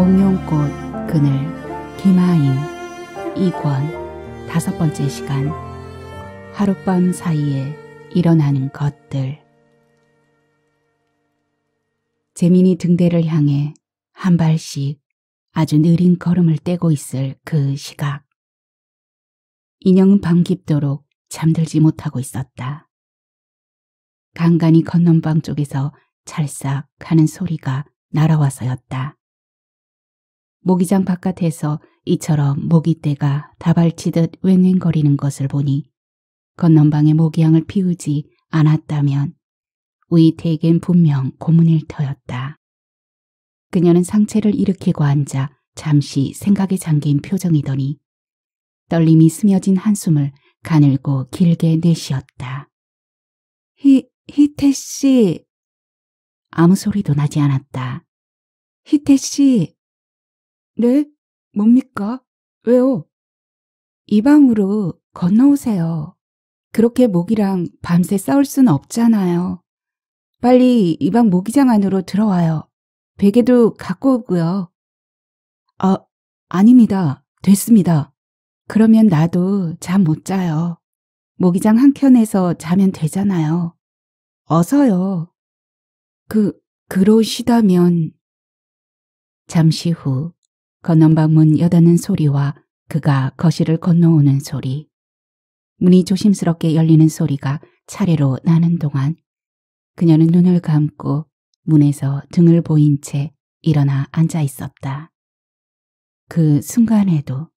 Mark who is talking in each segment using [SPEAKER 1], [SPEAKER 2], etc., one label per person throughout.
[SPEAKER 1] 목룡꽃 그늘 김하인 이권 다섯 번째 시간 하룻밤 사이에 일어나는 것들 재민이 등대를 향해 한 발씩 아주 느린 걸음을 떼고 있을 그 시각 인형은 밤깊도록 잠들지 못하고 있었다. 간간히 건넌방 쪽에서 찰싹 하는 소리가 날아와서였다. 모기장 바깥에서 이처럼 모기떼가 다발치듯 웽웽거리는 것을 보니 건넌방에 모기향을 피우지 않았다면 우이태에겐 분명 고문일 터였다. 그녀는 상체를 일으키고 앉아 잠시 생각에 잠긴 표정이더니 떨림이 스며진 한숨을 가늘고 길게 내쉬었다. 히, 히태 씨. 아무 소리도 나지 않았다. 히태 씨. 네? 뭡니까? 왜요? 이 방으로 건너오세요. 그렇게 모기랑 밤새 싸울 순 없잖아요. 빨리 이 방 모기장 안으로 들어와요. 베개도 갖고 오고요. 아, 아닙니다. 됐습니다. 그러면 나도 잠 못 자요. 모기장 한켠에서 자면 되잖아요. 어서요. 그, 그러시다면. 잠시 후 건넌방문 여닫는 소리와 그가 거실을 건너오는 소리, 문이 조심스럽게 열리는 소리가 차례로 나는 동안 그녀는 눈을 감고 문에서 등을 보인 채 일어나 앉아 있었다. 그 순간에도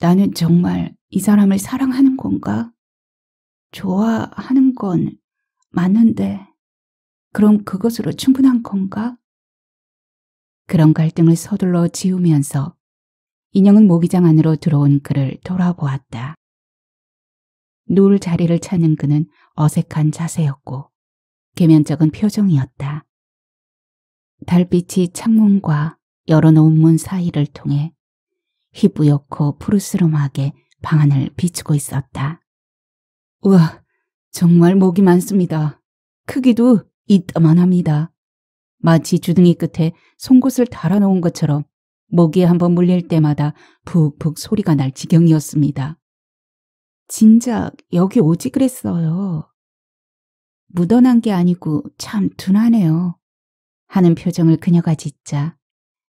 [SPEAKER 1] 나는 정말 이 사람을 사랑하는 건가? 좋아하는 건 맞는데 그럼 그것으로 충분한 건가? 그런 갈등을 서둘러 지우면서 인형은 모기장 안으로 들어온 그를 돌아보았다. 누울 자리를 찾는 그는 어색한 자세였고 개면적은 표정이었다. 달빛이 창문과 열어놓은 문 사이를 통해 희뿌옇고 푸르스름하게 방안을 비추고 있었다. 우와, 정말 목이 많습니다. 크기도 이따만 합니다. 마치 주둥이 끝에 송곳을 달아놓은 것처럼 목이에 한번 물릴 때마다 푹푹 소리가 날 지경이었습니다. 진작 여기 오지 그랬어요. 묻어난 게 아니고 참 둔하네요. 하는 표정을 그녀가 짓자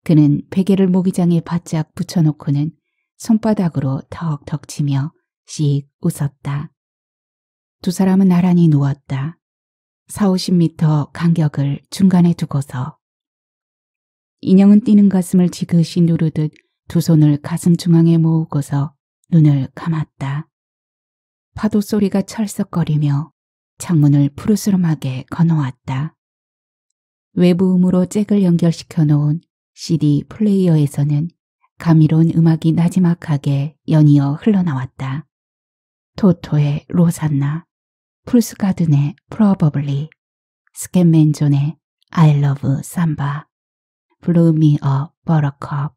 [SPEAKER 1] 그는 베개를 모기장에 바짝 붙여놓고는 손바닥으로 턱턱 치며 씩 웃었다. 두 사람은 나란히 누웠다. 4,50m 간격을 중간에 두고서 인형은 뛰는 가슴을 지그시 누르듯 두 손을 가슴 중앙에 모으고서 눈을 감았다. 파도 소리가 철썩거리며 창문을 푸르스름하게 건너왔다. 외부음으로 잭을 연결시켜 놓은 CD 플레이어에서는 감미로운 음악이 나지막하게 연이어 흘러나왔다. 토토의 로산나 풀스가든의 Probably, 스캔맨존의 I Love Samba, Blow Me a Buttercup,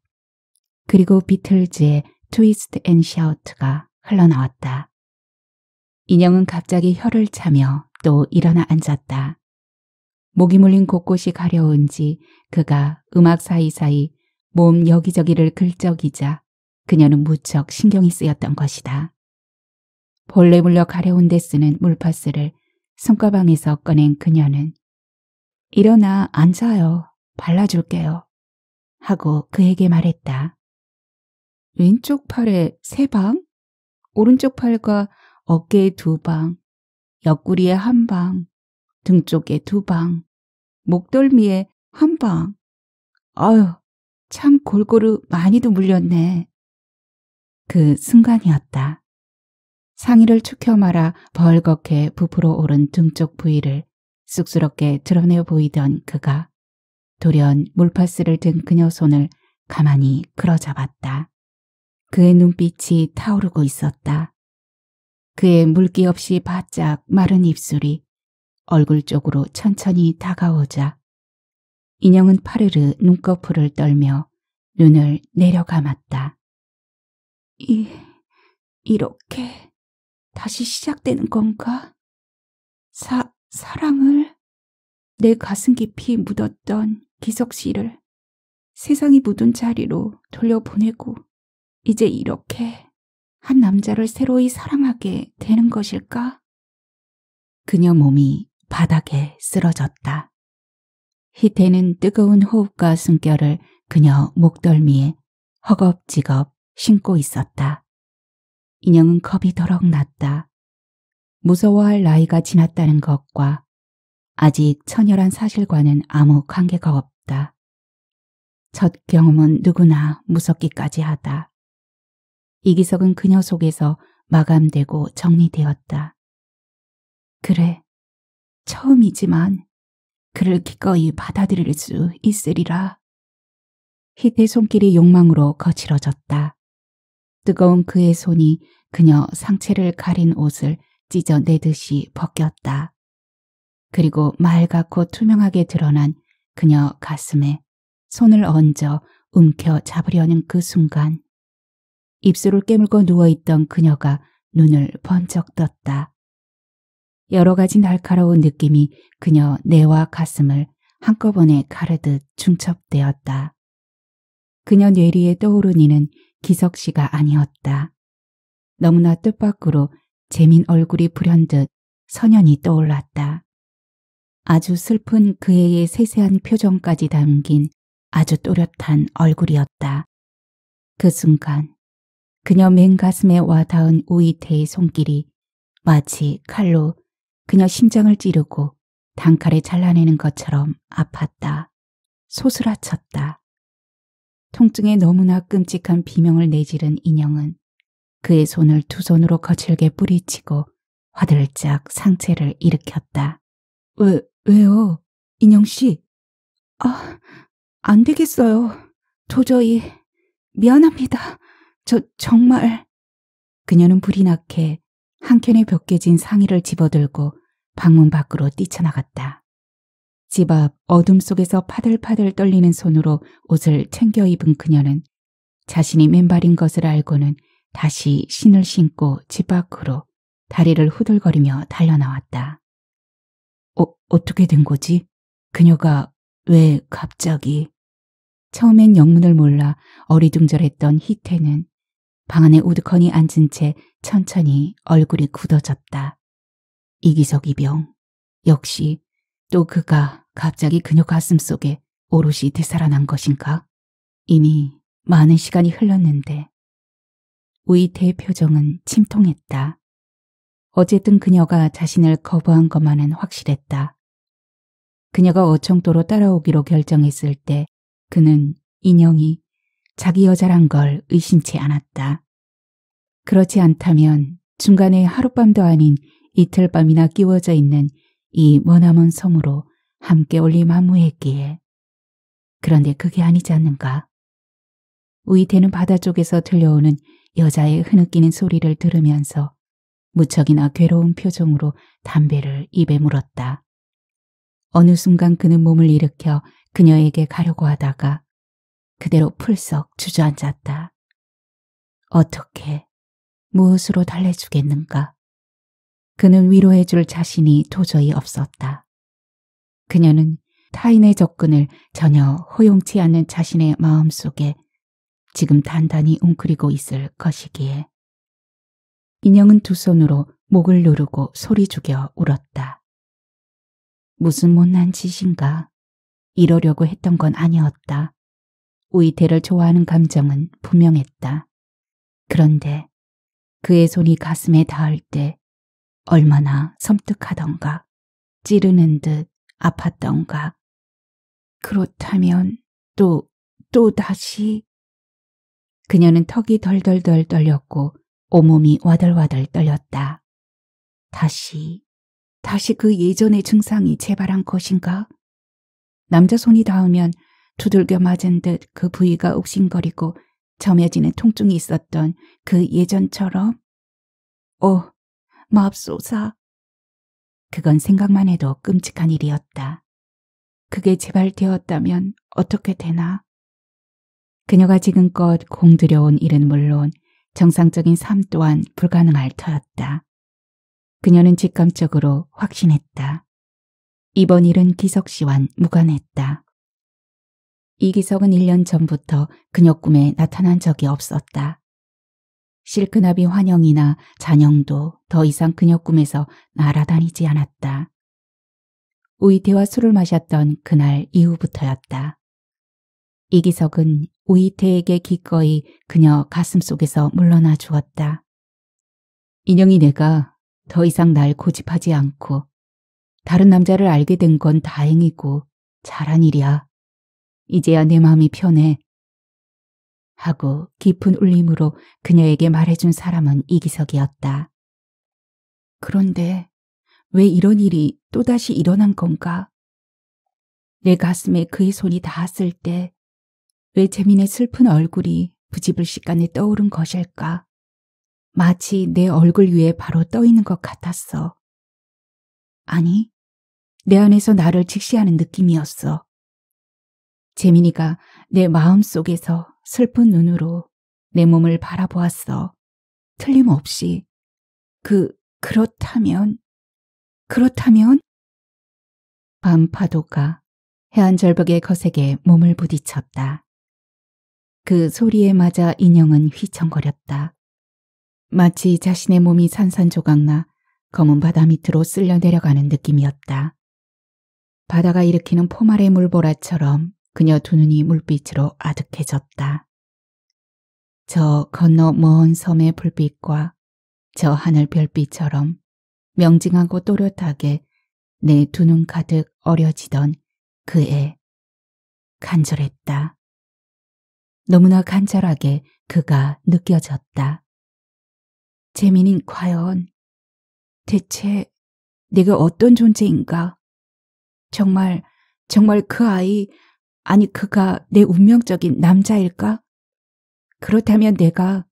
[SPEAKER 1] 그리고 비틀즈의 Twist and Shout가 흘러나왔다. 인형은 갑자기 혀를 차며 또 일어나 앉았다. 목이 물린 곳곳이 가려운지 그가 음악 사이사이 몸 여기저기를 긁적이자 그녀는 무척 신경이 쓰였던 것이다. 벌레 물려 가려운 데 쓰는 물파스를 손가방에서 꺼낸 그녀는 일어나 앉아요. 발라줄게요. 하고 그에게 말했다. 왼쪽 팔에 세 방, 오른쪽 팔과 어깨에 두 방, 옆구리에 한 방, 등 쪽에 두 방, 목덜미에 한 방. 아유, 참 골고루 많이도 물렸네. 그 순간이었다. 상의를 축혀 말아 벌겋게 부풀어 오른 등쪽 부위를 쑥스럽게 드러내 어 보이던 그가 돌연 물파스를 든 그녀 손을 가만히 끌어잡았다. 그의 눈빛이 타오르고 있었다. 그의 물기 없이 바짝 마른 입술이 얼굴 쪽으로 천천히 다가오자 인형은 파르르 눈꺼풀을 떨며 눈을 내려 감았다. 이, 이렇게... 다시 시작되는 건가? 사, 사랑을? 내 가슴 깊이 묻었던 기석 씨를 세상이 묻은 자리로 돌려보내고 이제 이렇게 한 남자를 새로이 사랑하게 되는 것일까? 그녀 몸이 바닥에 쓰러졌다. 희태는 뜨거운 호흡과 숨결을 그녀 목덜미에 허겁지겁 신고 있었다. 인형은 겁이 더럭 났다. 무서워할 나이가 지났다는 것과 아직 천녀한 사실과는 아무 관계가 없다. 첫 경험은 누구나 무섭기까지 하다. 이기석은 그녀 속에서 마감되고 정리되었다. 그래, 처음이지만 그를 기꺼이 받아들일 수 있으리라. 희태 손길이 욕망으로 거칠어졌다. 뜨거운 그의 손이 그녀 상체를 가린 옷을 찢어내듯이 벗겼다. 그리고 말갛고 투명하게 드러난 그녀 가슴에 손을 얹어 움켜 잡으려는 그 순간 입술을 깨물고 누워있던 그녀가 눈을 번쩍 떴다. 여러 가지 날카로운 느낌이 그녀 뇌와 가슴을 한꺼번에 가르듯 중첩되었다. 그녀 뇌리에 떠오르니는 기석 씨가 아니었다. 너무나 뜻밖으로 재민 얼굴이 불현듯 선연이 떠올랐다. 아주 슬픈 그애의 세세한 표정까지 담긴 아주 또렷한 얼굴이었다. 그 순간 그녀 맨 가슴에 와닿은 우이태의 손길이 마치 칼로 그녀 심장을 찌르고 단칼에 잘라내는 것처럼 아팠다. 소스라쳤다. 통증에 너무나 끔찍한 비명을 내지른 인형은 그의 손을 두 손으로 거칠게 뿌리치고 화들짝 상체를 일으켰다. 왜, 왜요? 인형씨? 아, 안 되겠어요. 도저히. 미안합니다. 저 정말... 그녀는 불이 나게 한켠에 벗겨진 상의를 집어들고 방문 밖으로 뛰쳐나갔다. 집앞 어둠 속에서 파들파들 떨리는 손으로 옷을 챙겨 입은 그녀는 자신이 맨발인 것을 알고는 다시 신을 신고 집 밖으로 다리를 후들거리며 달려나왔다. 어, 어떻게 된 거지? 그녀가 왜 갑자기? 처음엔 영문을 몰라 어리둥절했던 희태는 방 안에 우드커니 앉은 채 천천히 얼굴이 굳어졌다. 이기석이병 역시 또 그가 갑자기 그녀 가슴 속에 오롯이 되살아난 것인가? 이미 많은 시간이 흘렀는데 우이태의 표정은 침통했다. 어쨌든 그녀가 자신을 거부한 것만은 확실했다. 그녀가 어청도로 따라오기로 결정했을 때 그는 인형이 자기 여자란 걸 의심치 않았다. 그렇지 않다면 중간에 하룻밤도 아닌 이틀밤이나 끼워져 있는 이 머나먼 섬으로 함께 올림 하무했기에. 그런데 그게 아니지 않는가. 우이태는 바다 쪽에서 들려오는 여자의 흐느끼는 소리를 들으면서 무척이나 괴로운 표정으로 담배를 입에 물었다. 어느 순간 그는 몸을 일으켜 그녀에게 가려고 하다가 그대로 풀썩 주저앉았다. 어떻게, 무엇으로 달래주겠는가? 그는 위로해줄 자신이 도저히 없었다. 그녀는 타인의 접근을 전혀 허용치 않는 자신의 마음속에 지금 단단히 웅크리고 있을 것이기에 인형은 두 손으로 목을 누르고 소리 죽여 울었다. 무슨 못난 짓인가? 이러려고 했던 건 아니었다. 우이태를 좋아하는 감정은 분명했다. 그런데 그의 손이 가슴에 닿을 때 얼마나 섬뜩하던가 찌르는 듯 아팠던가. 그렇다면 또, 또 다시? 그녀는 턱이 덜덜덜 떨렸고 온몸이 와덜와덜 떨렸다. 다시, 다시 그 예전의 증상이 재발한 것인가? 남자 손이 닿으면 두들겨 맞은 듯 그 부위가 욱신거리고 점여지는 통증이 있었던 그 예전처럼? 어, 맙소사, 그건 생각만 해도 끔찍한 일이었다. 그게 제발 되었다면 어떻게 되나? 그녀가 지금껏 공들여온 일은 물론 정상적인 삶 또한 불가능할 터였다. 그녀는 직감적으로 확신했다. 이번 일은 기석 씨와는 무관했다. 이기석은 1년 전부터 그녀 꿈에 나타난 적이 없었다. 실크나비 환영이나 잔영도 더 이상 그녀 꿈에서 날아다니지 않았다. 우이태와 술을 마셨던 그날 이후부터였다. 이기석은 우이태에게 기꺼이 그녀 가슴 속에서 물러나 주었다. 인형이 내가 더 이상 날 고집하지 않고 다른 남자를 알게 된 건 다행이고 잘한 일이야. 이제야 내 마음이 편해 하고 깊은 울림으로 그녀에게 말해준 사람은 이기석이었다. 그런데 왜 이런 일이 또다시 일어난 건가? 내 가슴에 그의 손이 닿았을 때 왜 재민의 슬픈 얼굴이 부지불식간에 떠오른 것일까? 마치 내 얼굴 위에 바로 떠있는 것 같았어. 아니, 내 안에서 나를 직시하는 느낌이었어. 재민이가 내 마음속에서 슬픈 눈으로 내 몸을 바라보았어. 틀림없이. 그, 그렇다면, 그렇다면? 밤 파도가 해안절벽의 거세게 몸을 부딪혔다. 그 소리에 맞아 인형은 휘청거렸다. 마치 자신의 몸이 산산조각나 검은 바다 밑으로 쓸려 내려가는 느낌이었다. 바다가 일으키는 포말의 물보라처럼 그녀 두 눈이 물빛으로 아득해졌다. 저 건너 먼 섬의 불빛과 저 하늘 별빛처럼 명징하고 또렷하게 내 두 눈 가득 어려지던 그의 간절했다. 너무나 간절하게 그가 느껴졌다. 재민이 과연 대체 내가 어떤 존재인가? 정말 정말 그 아이 아니 그가 내 운명적인 남자일까? 그렇다면 내가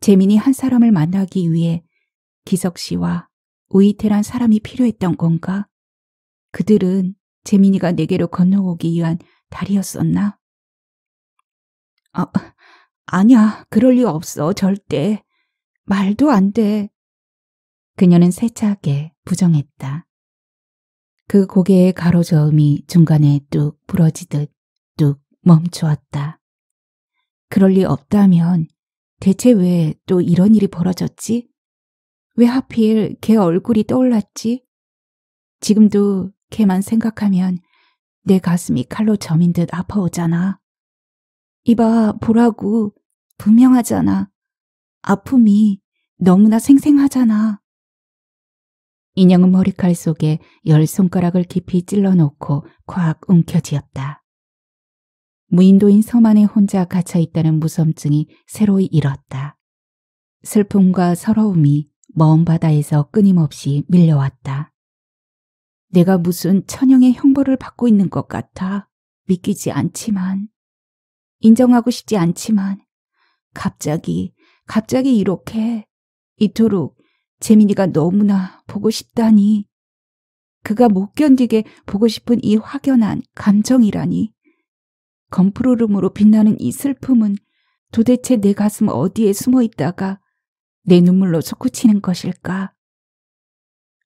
[SPEAKER 1] 재민이 한 사람을 만나기 위해 기석 씨와 우이태란 사람이 필요했던 건가? 그들은 재민이가 내게로 건너오기 위한 다리였었나 아, 아니야. 그럴 리 없어. 절대. 말도 안 돼. 그녀는 세차게 부정했다. 그 고개의 가로저음이 중간에 뚝 부러지듯 뚝 멈추었다. 그럴 리 없다면 대체 왜 또 이런 일이 벌어졌지? 왜 하필 걔 얼굴이 떠올랐지? 지금도 걔만 생각하면 내 가슴이 칼로 점인 듯 아파오잖아. 이봐, 보라고. 분명하잖아. 아픔이 너무나 생생하잖아. 인형은 머리칼 속에 열 손가락을 깊이 찔러놓고 콱 움켜쥐었다. 무인도인 섬 안에 혼자 갇혀 있다는 무섬증이 새로이 일었다. 슬픔과 서러움이 먼 바다에서 끊임없이 밀려왔다. 내가 무슨 천형의 형벌을 받고 있는 것 같아. 믿기지 않지만, 인정하고 싶지 않지만, 갑자기, 갑자기 이렇게, 이토록 재민이가 너무나 보고 싶다니. 그가 못 견디게 보고 싶은 이 확연한 감정이라니. 검푸르름으로 빛나는 이 슬픔은 도대체 내 가슴 어디에 숨어 있다가 내 눈물로 솟구치는 것일까?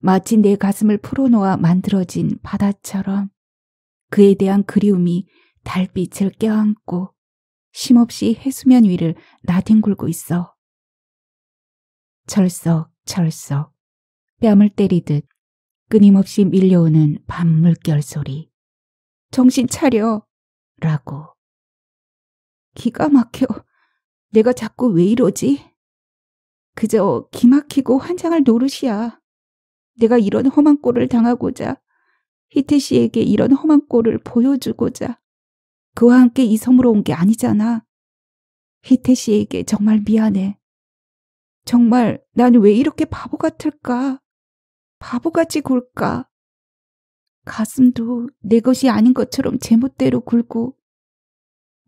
[SPEAKER 1] 마치 내 가슴을 풀어놓아 만들어진 바다처럼 그에 대한 그리움이 달빛을 껴안고 쉼없이 해수면 위를 나뒹굴고 있어. 철썩 철썩 뺨을 때리듯 끊임없이 밀려오는 밤물결 소리. 정신 차려. 라고. 기가 막혀. 내가 자꾸 왜 이러지? 그저 기막히고 환장할 노릇이야. 내가 이런 험한 꼴을 당하고자 희태 씨에게 이런 험한 꼴을 보여주고자 그와 함께 이 섬으로 온 게 아니잖아. 희태 씨에게 정말 미안해. 정말 난 왜 이렇게 바보 같을까? 바보같이 굴까? 가슴도 내 것이 아닌 것처럼 제멋대로 굴고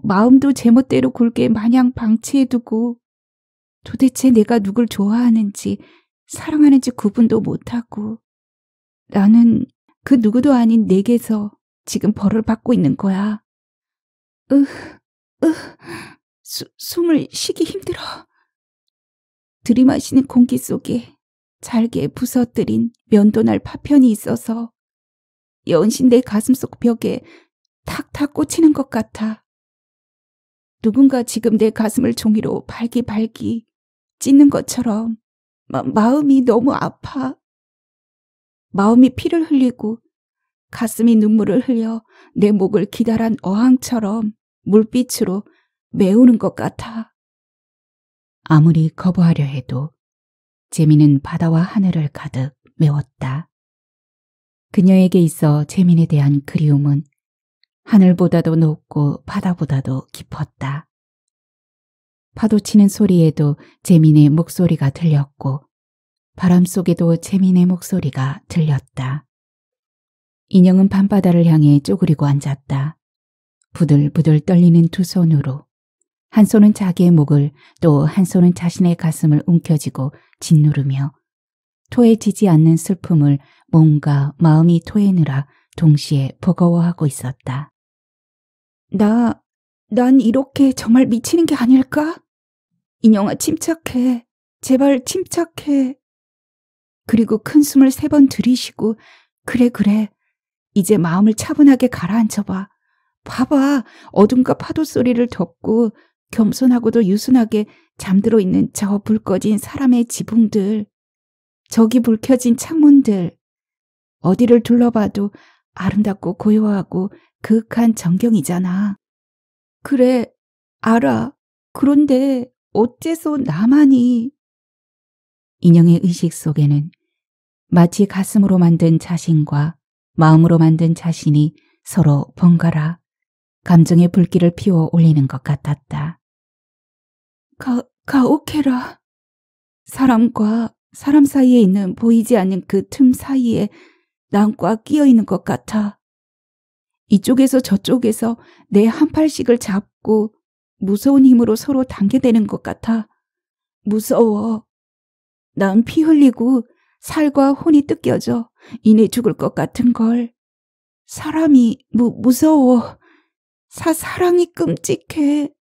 [SPEAKER 1] 마음도 제멋대로 굴게 마냥 방치해두고 도대체 내가 누굴 좋아하는지 사랑하는지 구분도 못하고 나는 그 누구도 아닌 내게서 지금 벌을 받고 있는 거야. 으, 으, 수, 숨을 쉬기 힘들어. 들이마시는 공기 속에 잘게 부서뜨린 면도날 파편이 있어서 연신내 가슴 속 벽에 탁탁 꽂히는 것 같아. 누군가 지금 내 가슴을 종이로 발기발기 찢는 것처럼 마, 마음이 너무 아파. 마음이 피를 흘리고 가슴이 눈물을 흘려 내 목을 기다란 어항처럼 물빛으로 메우는 것 같아. 아무리 거부하려 해도 재미는 바다와 하늘을 가득 메웠다. 그녀에게 있어 재민에 대한 그리움은 하늘보다도 높고 바다보다도 깊었다. 파도치는 소리에도 재민의 목소리가 들렸고 바람 속에도 재민의 목소리가 들렸다. 인형은 밤바다를 향해 쪼그리고 앉았다. 부들부들 떨리는 두 손으로 한 손은 자기의 목을 또 한 손은 자신의 가슴을 움켜쥐고 짓누르며 토해지지 않는 슬픔을 몸과 마음이 토해느라 동시에 버거워하고 있었다. 나, 난 이렇게 정말 미치는 게 아닐까? 인형아 침착해. 제발 침착해. 그리고 큰 숨을 세 번 들이쉬고 그래 그래. 이제 마음을 차분하게 가라앉혀봐. 봐봐. 어둠과 파도 소리를 덮고 겸손하고도 유순하게 잠들어 있는 저 불 꺼진 사람의 지붕들. 저기 불켜진 창문들, 어디를 둘러봐도 아름답고 고요하고 그윽한 전경이잖아. 그래, 알아. 그런데 어째서 나만이? 인형의 의식 속에는 마치 가슴으로 만든 자신과 마음으로 만든 자신이 서로 번갈아 감정의 불길을 피워 올리는 것 같았다. 가, 가혹해라 사람과 사람 사이에 있는 보이지 않는 그 틈 사이에 난과 끼어 있는 것 같아. 이쪽에서 저쪽에서 내 한 팔씩을 잡고 무서운 힘으로 서로 당겨대는 것 같아. 무서워. 난 피 흘리고 살과 혼이 뜯겨져 이내 죽을 것 같은 걸. 사람이 무, 무서워. 사, 사랑이 끔찍해.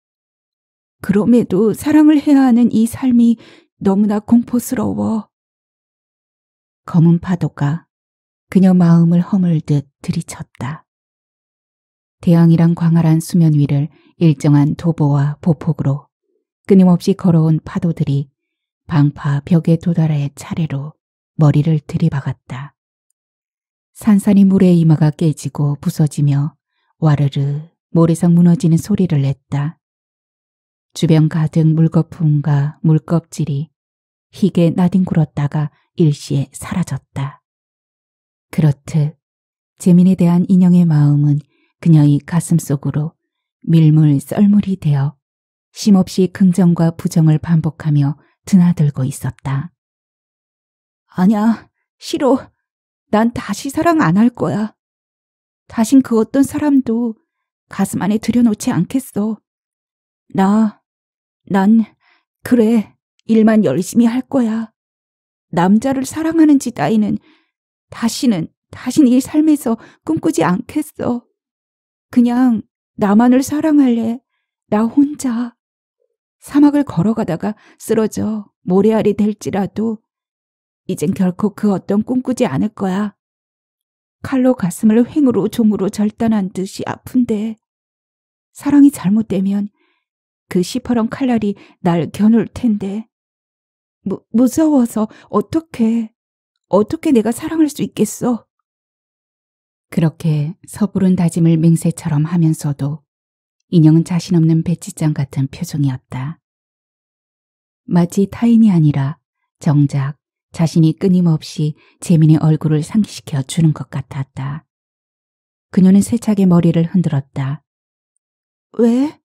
[SPEAKER 1] 그럼에도 사랑을 해야 하는 이 삶이 너무나 공포스러워. 검은 파도가 그녀 마음을 허물듯 들이쳤다. 대양이랑 광활한 수면 위를 일정한 도보와 보폭으로 끊임없이 걸어온 파도들이 방파 벽에 도달해 차례로 머리를 들이박았다. 산산이 물의 이마가 깨지고 부서지며 와르르 모래상 무너지는 소리를 냈다. 주변 가득 물거품과 물껍질이 희게 나뒹굴었다가 일시에 사라졌다. 그렇듯 재민에 대한 인형의 마음은 그녀의 가슴 속으로 밀물 썰물이 되어 심없이 긍정과 부정을 반복하며 드나들고 있었다. 아냐, 싫어. 난 다시 사랑 안 할 거야. 다신 그 어떤 사람도 가슴 안에 들여놓지 않겠어. 나 난, 그래, 일만 열심히 할 거야. 남자를 사랑하는 지다이는 다시는, 다신 이 삶에서 꿈꾸지 않겠어. 그냥 나만을 사랑할래. 나 혼자. 사막을 걸어가다가 쓰러져 모래알이 될지라도 이젠 결코 그 어떤 꿈꾸지 않을 거야. 칼로 가슴을 횡으로 종으로 절단한 듯이 아픈데 사랑이 잘못되면 그 시퍼런 칼날이 날 겨눌 텐데. 무, 무서워서 어떻게, 어떻게 내가 사랑할 수 있겠어? 그렇게 서부른 다짐을 맹세처럼 하면서도 인형은 자신 없는 배치장 같은 표정이었다. 마치 타인이 아니라 정작 자신이 끊임없이 재민의 얼굴을 상기시켜 주는 것 같았다. 그녀는 세차게 머리를 흔들었다. 왜?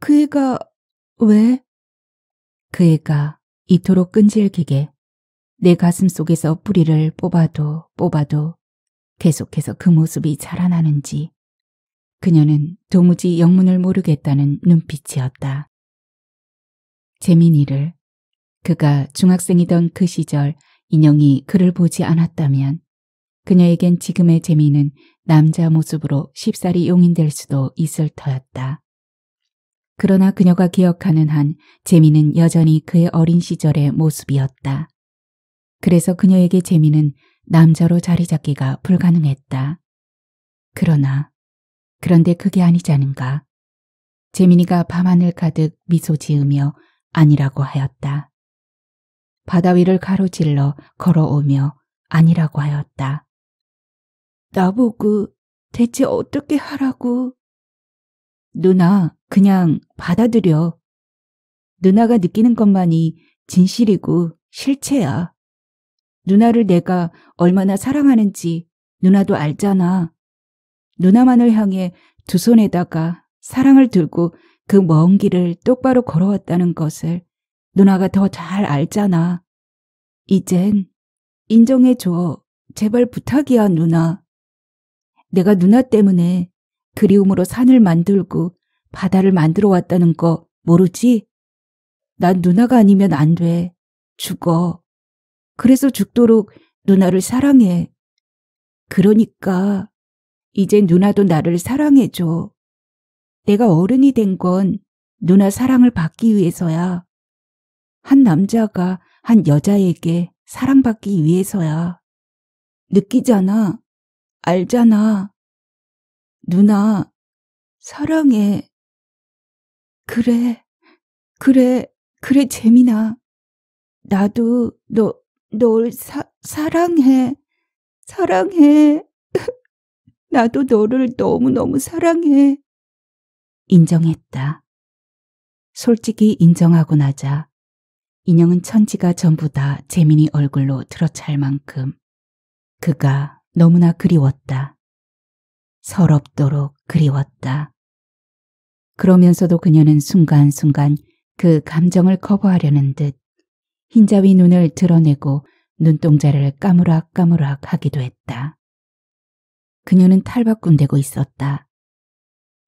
[SPEAKER 1] 그 애가 왜? 그 애가 이토록 끈질기게 내 가슴 속에서 뿌리를 뽑아도 뽑아도 계속해서 그 모습이 자라나는지 그녀는 도무지 영문을 모르겠다는 눈빛이었다. 재민이를 그가 중학생이던 그 시절 인형이 그를 보지 않았다면 그녀에겐 지금의 재민은 남자 모습으로 쉽사리 용인될 수도 있을 터였다. 그러나 그녀가 기억하는 한 재미는 여전히 그의 어린 시절의 모습이었다. 그래서 그녀에게 재미는 남자로 자리 잡기가 불가능했다. 그러나 그런데 그게 아니지않은가 재민이가 밤하늘 가득 미소 지으며 아니라고 하였다. 바다 위를 가로질러 걸어오며 아니라고 하였다. 나보고 대체 어떻게 하라고 누나, 그냥 받아들여. 누나가 느끼는 것만이 진실이고 실체야. 누나를 내가 얼마나 사랑하는지 누나도 알잖아. 누나만을 향해 두 손에다가 사랑을 들고 그 먼 길을 똑바로 걸어왔다는 것을 누나가 더 잘 알잖아. 이젠 인정해줘. 제발 부탁이야, 누나. 내가 누나 때문에 그리움으로 산을 만들고 바다를 만들어 왔다는 거 모르지? 난 누나가 아니면 안 돼. 죽어. 그래서 죽도록 누나를 사랑해. 그러니까 이제 누나도 나를 사랑해줘. 내가 어른이 된 건 누나 사랑을 받기 위해서야. 한 남자가 한 여자에게 사랑받기 위해서야. 느끼잖아. 알잖아. 누나, 사랑해. 그래, 그래, 그래, 재민아. 나도 너, 널 사, 사랑해. 사랑해. 나도 너를 너무너무 사랑해. 인정했다. 솔직히 인정하고 나자 인형은 천지가 전부 다 재민이 얼굴로 들어찰 만큼 그가 너무나 그리웠다. 서럽도록 그리웠다. 그러면서도 그녀는 순간순간 그 감정을 커버하려는 듯 흰자위 눈을 드러내고 눈동자를 까무락까무락 하기도 했다. 그녀는 탈바꿈되고 있었다.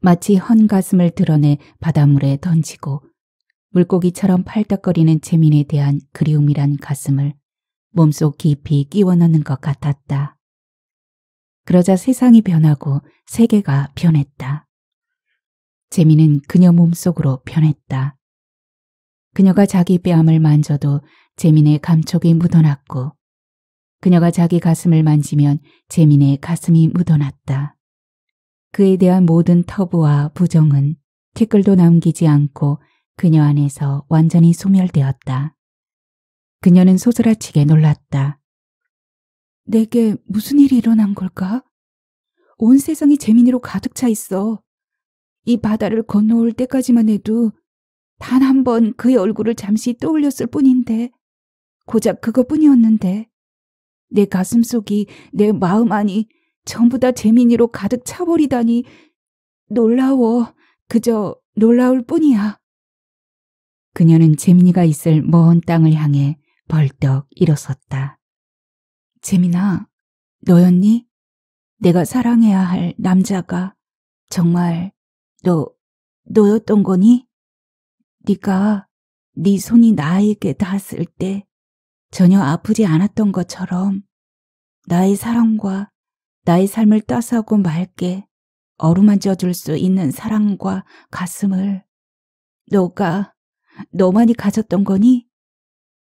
[SPEAKER 1] 마치 헌 가슴을 드러내 바닷물에 던지고 물고기처럼 팔딱거리는 재민에 대한 그리움이란 가슴을 몸속 깊이 끼워 넣는 것 같았다. 그러자 세상이 변하고 세계가 변했다. 재미는 그녀 몸속으로 변했다. 그녀가 자기 뺨을 만져도 재민의 감촉이 묻어났고 그녀가 자기 가슴을 만지면 재민의 가슴이 묻어났다. 그에 대한 모든 터부와 부정은 티끌도 남기지 않고 그녀 안에서 완전히 소멸되었다. 그녀는 소스라치게 놀랐다. 내게 무슨 일이 일어난 걸까? 온 세상이 재민이로 가득 차 있어. 이 바다를 건너올 때까지만 해도 단 한 번 그의 얼굴을 잠시 떠올렸을 뿐인데, 고작 그것뿐이었는데, 내 가슴 속이, 내 마음 안이 전부 다 재민이로 가득 차버리다니 놀라워. 그저 놀라울 뿐이야. 그녀는 재민이가 있을 먼 땅을 향해 벌떡 일어섰다. 재민아, 너였니? 내가 사랑해야 할 남자가 정말 너, 너였던 거니? 네가 네 손이 나에게 닿았을 때 전혀 아프지 않았던 것처럼 나의 사랑과 나의 삶을 따스하고 맑게 어루만져 줄 수 있는 사랑과 가슴을 너가 너만이 가졌던 거니?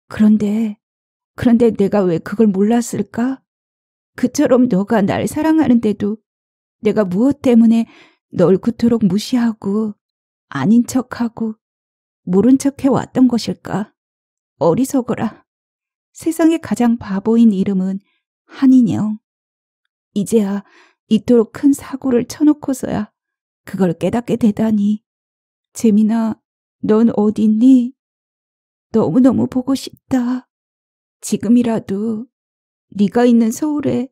[SPEAKER 1] 그런데 그런데 내가 왜 그걸 몰랐을까? 그처럼 너가 날 사랑하는데도 내가 무엇 때문에 널 그토록 무시하고 아닌 척하고 모른 척해 왔던 것일까? 어리석어라. 세상에 가장 바보인 이름은 한인영. 이제야 이토록 큰 사고를 쳐놓고서야 그걸 깨닫게 되다니. 재민아, 넌 어딨니? 너무너무 보고 싶다. 지금이라도 네가 있는 서울에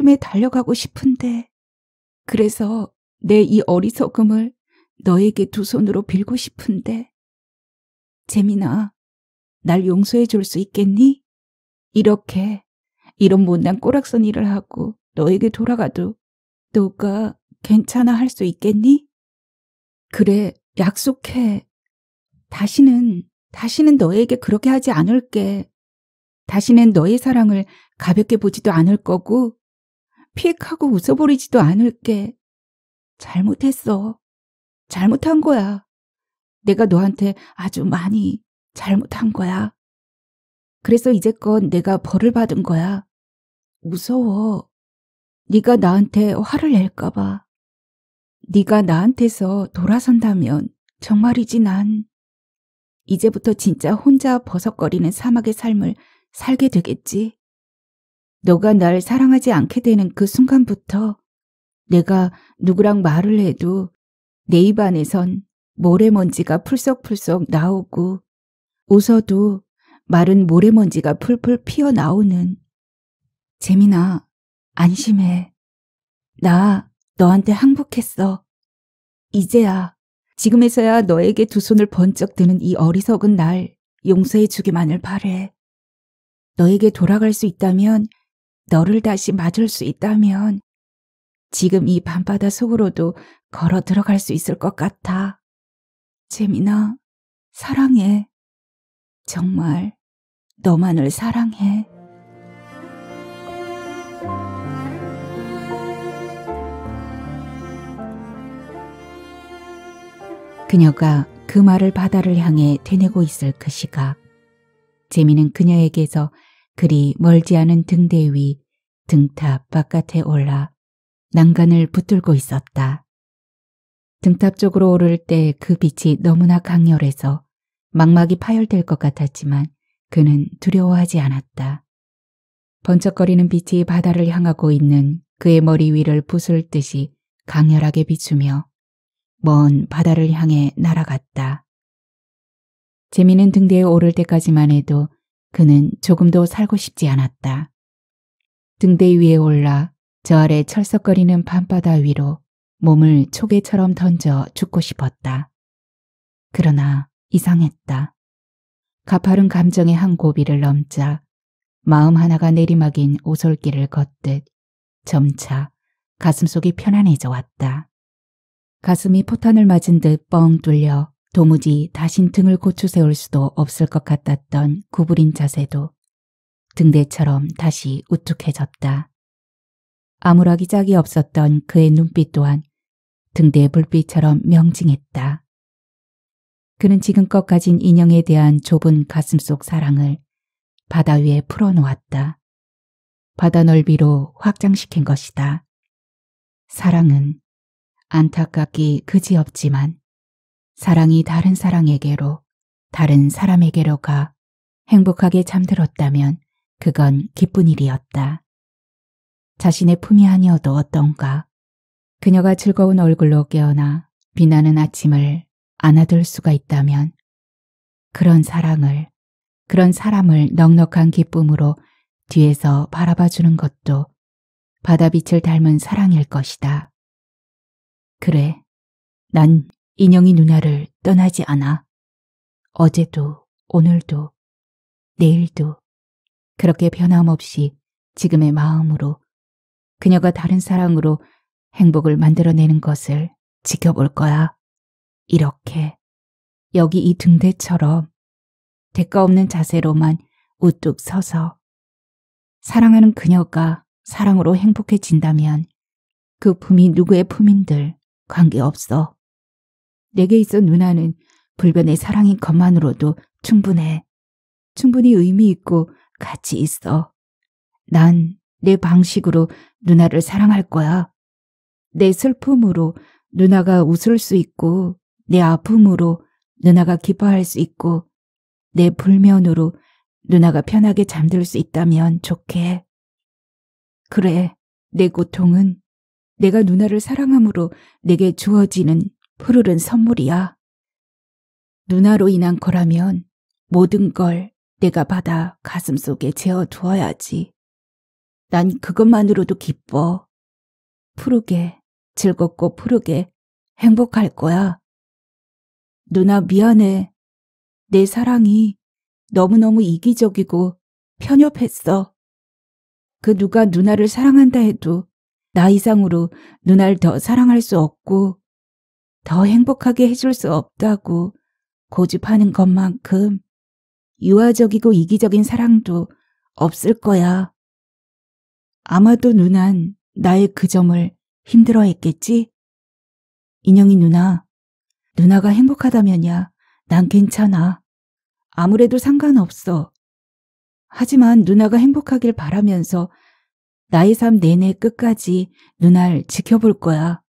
[SPEAKER 1] 한달음에 달려가고 싶은데 그래서 내 이 어리석음을 너에게 두 손으로 빌고 싶은데 재민아 날 용서해 줄 수 있겠니? 이렇게 이런 못난 꼬락선 일을 하고 너에게 돌아가도 너가 괜찮아 할 수 있겠니? 그래 약속해 다시는 다시는 너에게 그렇게 하지 않을게 다시는 너의 사랑을 가볍게 보지도 않을 거고 픽하고 웃어버리지도 않을게. 잘못했어. 잘못한 거야. 내가 너한테 아주 많이 잘못한 거야. 그래서 이제껏 내가 벌을 받은 거야. 무서워. 네가 나한테 화를 낼까 봐. 네가 나한테서 돌아선다면 정말이지 난 이제부터 진짜 혼자 버석거리는 사막의 삶을 살게 되겠지. 너가 날 사랑하지 않게 되는 그 순간부터 내가 누구랑 말을 해도 내 입 안에선 모래먼지가 풀썩풀썩 나오고 웃어도 마른 모래먼지가 풀풀 피어나오는 재민아 안심해 나 너한테 항복했어 이제야 지금에서야 너에게 두 손을 번쩍 드는 이 어리석은 날 용서해 주기만을 바래 너에게 돌아갈 수 있다면, 너를 다시 맞을 수 있다면, 지금 이 밤바다 속으로도 걸어 들어갈 수 있을 것 같아. 재민아, 사랑해. 정말, 너만을 사랑해. 그녀가 그 말을 바다를 향해 되뇌고 있을 그 시각. 재미는 그녀에게서 그리 멀지 않은 등대 위 등탑 바깥에 올라 난간을 붙들고 있었다. 등탑 쪽으로 오를 때 그 빛이 너무나 강렬해서 망막이 파열될 것 같았지만 그는 두려워하지 않았다. 번쩍거리는 빛이 바다를 향하고 있는 그의 머리 위를 부술 듯이 강렬하게 비추며 먼 바다를 향해 날아갔다. 재미는 등대에 오를 때까지만 해도 그는 조금도 살고 싶지 않았다. 등대 위에 올라 저 아래 철썩거리는 밤바다 위로 몸을 초계처럼 던져 죽고 싶었다. 그러나 이상했다. 가파른 감정의 한 고비를 넘자 마음 하나가 내리막인 오솔길을 걷듯 점차 가슴속이 편안해져 왔다. 가슴이 포탄을 맞은 듯 뻥 뚫려 도무지 다신 등을 고추세울 수도 없을 것 같았던 구부린 자세도 등대처럼 다시 우뚝해졌다. 아무락이 짝이 없었던 그의 눈빛 또한 등대 불빛처럼 명징했다. 그는 지금껏 가진 인형에 대한 좁은 가슴속 사랑을 바다 위에 풀어놓았다. 바다 넓이로 확장시킨 것이다. 사랑은 안타깝기 그지없지만 사랑이 다른 사랑에게로 다른 사람에게로 가 행복하게 잠들었다면 그건 기쁜 일이었다. 자신의 품이 아니어도 어떤가. 그녀가 즐거운 얼굴로 깨어나 비나는 아침을 안아둘 수가 있다면 그런 사랑을, 그런 사람을 넉넉한 기쁨으로 뒤에서 바라봐주는 것도 바다빛을 닮은 사랑일 것이다. 그래, 난 인형이 누나를 떠나지 않아. 어제도 오늘도 내일도 그렇게 변함없이 지금의 마음으로 그녀가 다른 사랑으로 행복을 만들어내는 것을 지켜볼 거야. 이렇게 여기 이 등대처럼 대가 없는 자세로만 우뚝 서서 사랑하는 그녀가 사랑으로 행복해진다면 그 품이 누구의 품인들 관계없어. 내게 있어 누나는 불변의 사랑인 것만으로도 충분해. 충분히 의미 있고 가치 있어. 난 내 방식으로 누나를 사랑할 거야. 내 슬픔으로 누나가 웃을 수 있고 내 아픔으로 누나가 기뻐할 수 있고 내 불면으로 누나가 편하게 잠들 수 있다면 좋게. 그래, 내 고통은 내가 누나를 사랑함으로 내게 주어지는 푸르른 선물이야. 누나로 인한 거라면 모든 걸 내가 받아 가슴속에 재어두어야지. 난 그것만으로도 기뻐. 푸르게 즐겁고 푸르게 행복할 거야. 누나 미안해. 내 사랑이 너무너무 이기적이고 편협했어. 그 누가 누나를 사랑한다 해도 나 이상으로 누나를 더 사랑할 수 없고 더 행복하게 해줄 수 없다고 고집하는 것만큼 유아적이고 이기적인 사랑도 없을 거야. 아마도 누난 나의 그 점을 힘들어했겠지? 인형이 누나, 누나가 행복하다면야 난 괜찮아. 아무래도 상관없어. 하지만 누나가 행복하길 바라면서 나의 삶 내내 끝까지 누나를 지켜볼 거야.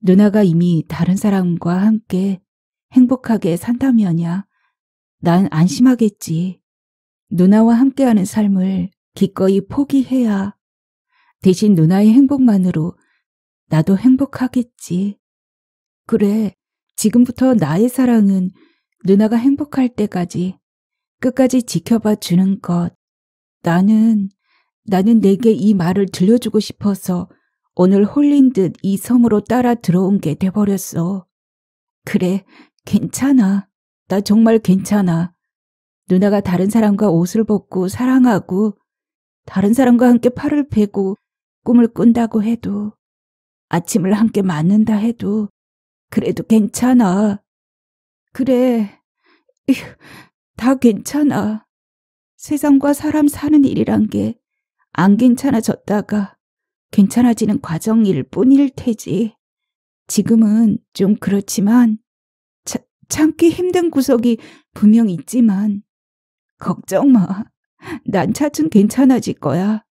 [SPEAKER 1] 누나가 이미 다른 사람과 함께 행복하게 산다면야 난 안심하겠지. 누나와 함께하는 삶을 기꺼이 포기해야 대신 누나의 행복만으로 나도 행복하겠지. 그래, 지금부터 나의 사랑은 누나가 행복할 때까지 끝까지 지켜봐 주는 것. 나는, 나는 내게 이 말을 들려주고 싶어서 오늘 홀린 듯 이 섬으로 따라 들어온 게 돼버렸어. 그래, 괜찮아. 나 정말 괜찮아. 누나가 다른 사람과 옷을 벗고 사랑하고 다른 사람과 함께 팔을 베고 꿈을 꾼다고 해도 아침을 함께 맞는다 해도 그래도 괜찮아. 그래, 다 괜찮아. 세상과 사람 사는 일이란 게 안 괜찮아졌다가 괜찮아지는 과정일 뿐일 테지. 지금은 좀 그렇지만 참, 참기 힘든 구석이 분명 있지만 걱정 마. 난 차츰 괜찮아질 거야.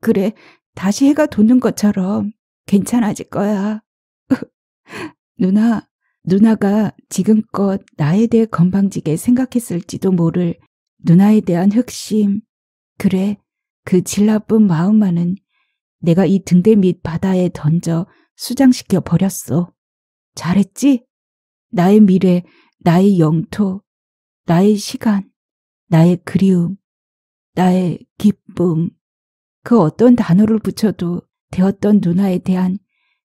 [SPEAKER 1] 그래, 다시 해가 도는 것처럼 괜찮아질 거야. 누나, 누나가 지금껏 나에 대해 건방지게 생각했을지도 모를 누나에 대한 흑심. 그래, 그 질 나쁜 마음만은 내가 이 등대 밑 바다에 던져 수장시켜 버렸어. 잘했지? 나의 미래, 나의 영토, 나의 시간, 나의 그리움, 나의 기쁨. 그 어떤 단어를 붙여도 되었던 누나에 대한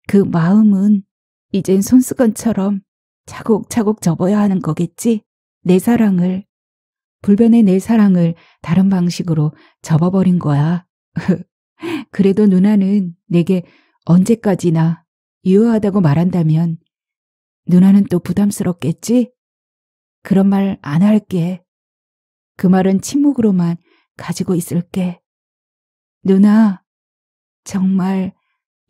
[SPEAKER 1] 그 마음은 이젠 손수건처럼 차곡차곡 접어야 하는 거겠지? 내 사랑을, 불변의 내 사랑을 다른 방식으로 접어버린 거야. 그래도 누나는 내게 언제까지나 유효하다고 말한다면 누나는 또 부담스럽겠지? 그런 말 안 할게. 그 말은 침묵으로만 가지고 있을게. 누나, 정말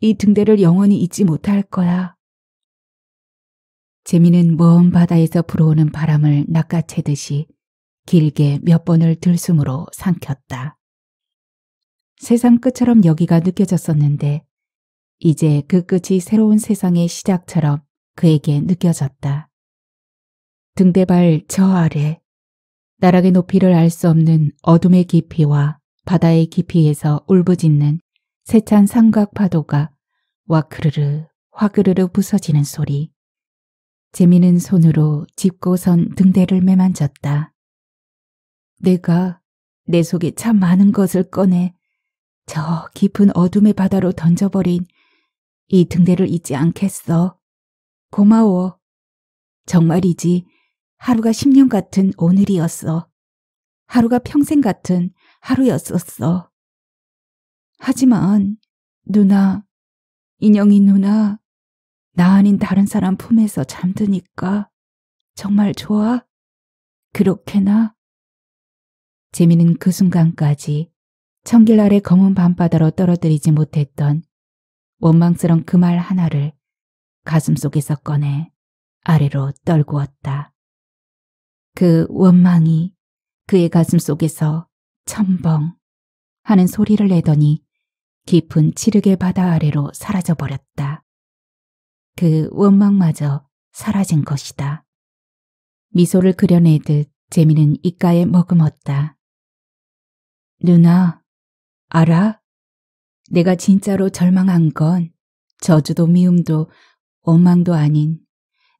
[SPEAKER 1] 이 등대를 영원히 잊지 못할 거야. 재미는 먼 바다에서 불어오는 바람을 낚아채듯이 길게 몇 번을 들숨으로 삼켰다. 세상 끝처럼 여기가 느껴졌었는데 이제 그 끝이 새로운 세상의 시작처럼 그에게 느껴졌다. 등대발 저 아래 나락의 높이를 알 수 없는 어둠의 깊이와 바다의 깊이에서 울부짖는 세찬 삼각 파도가 와크르르 화그르르 부서지는 소리. 재미는 손으로 짚고선 등대를 매만졌다. 내가 내 속에 참 많은 것을 꺼내 저 깊은 어둠의 바다로 던져버린 이 등대를 잊지 않겠어. 고마워. 정말이지 하루가 10년 같은 오늘이었어. 하루가 평생 같은 하루였었어. 하지만 누나, 인형이 누나, 나 아닌 다른 사람 품에서 잠드니까 정말 좋아? 그렇게나? 재미는 그 순간까지 청길 아래 검은 밤바다로 떨어뜨리지 못했던 원망스런 그말 하나를 가슴속에서 꺼내 아래로 떨구었다. 그 원망이 그의 가슴속에서 첨벙 하는 소리를 내더니 깊은 치르게 바다 아래로 사라져버렸다. 그 원망마저 사라진 것이다. 미소를 그려내듯 재미는 입가에 머금었다. 누나, 알아? 내가 진짜로 절망한 건 저주도 미움도 원망도 아닌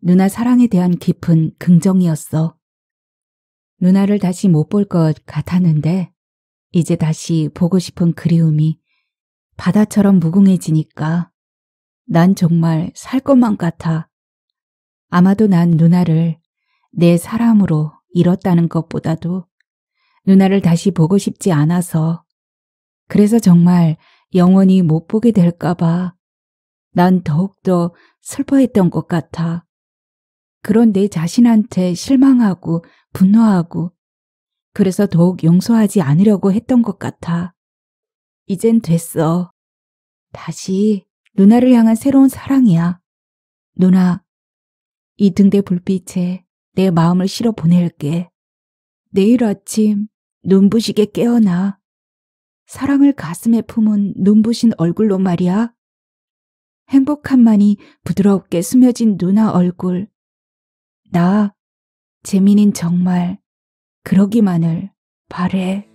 [SPEAKER 1] 누나 사랑에 대한 깊은 긍정이었어. 누나를 다시 못 볼 것 같았는데 이제 다시 보고 싶은 그리움이 바다처럼 무궁해지니까 난 정말 살 것만 같아. 아마도 난 누나를 내 사람으로 잃었다는 것보다도 누나를 다시 보고 싶지 않아서 그래서 정말 영원히 못 보게 될까봐 난 더욱더 슬퍼했던 것 같아. 그런 내 자신한테 실망하고 분노하고 그래서 더욱 용서하지 않으려고 했던 것 같아. 이젠 됐어. 다시 누나를 향한 새로운 사랑이야. 누나, 이 등대 불빛에 내 마음을 실어 보낼게. 내일 아침 눈부시게 깨어나. 사랑을 가슴에 품은 눈부신 얼굴로 말이야. 행복함만이 부드럽게 스며진 누나 얼굴. 나, 재민인 정말 그러기만을 바래.